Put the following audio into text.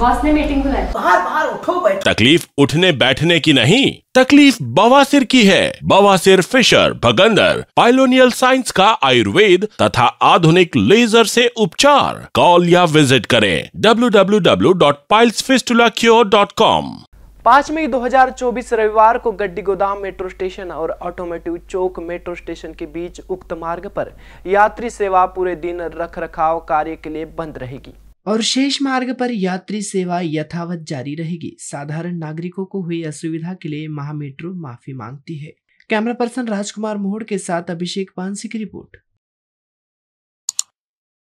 boss ने meeting बुलाई बाहर बाहर उठो बैठ तकलीफ उठने बैठने की नहीं तकलीफ बवासीर की है बवासीर फिशर भगंदर पाइलोनियल साइंस का आयुर्वेद तथा आधुनिक लेजर से उपचार कॉल या विजिट करें www.pilesfistulacure.com पाँच मई 2024 रविवार को गड्डी गोदाम मेट्रो स्टेशन और ऑटोमेटिव चौक मेट्रो स्टेशन के बीच उक्त मार्ग पर यात्री सेवा पूरे दिन रख रखाव कार्य के लिए बंद रहेगी और शेष मार्ग पर यात्री सेवा यथावत जारी रहेगी साधारण नागरिकों को हुई असुविधा के लिए महा मेट्रो माफी मांगती है कैमरा पर्सन राजकुमार मोहड़ के साथ अभिषेक पानसी की रिपोर्ट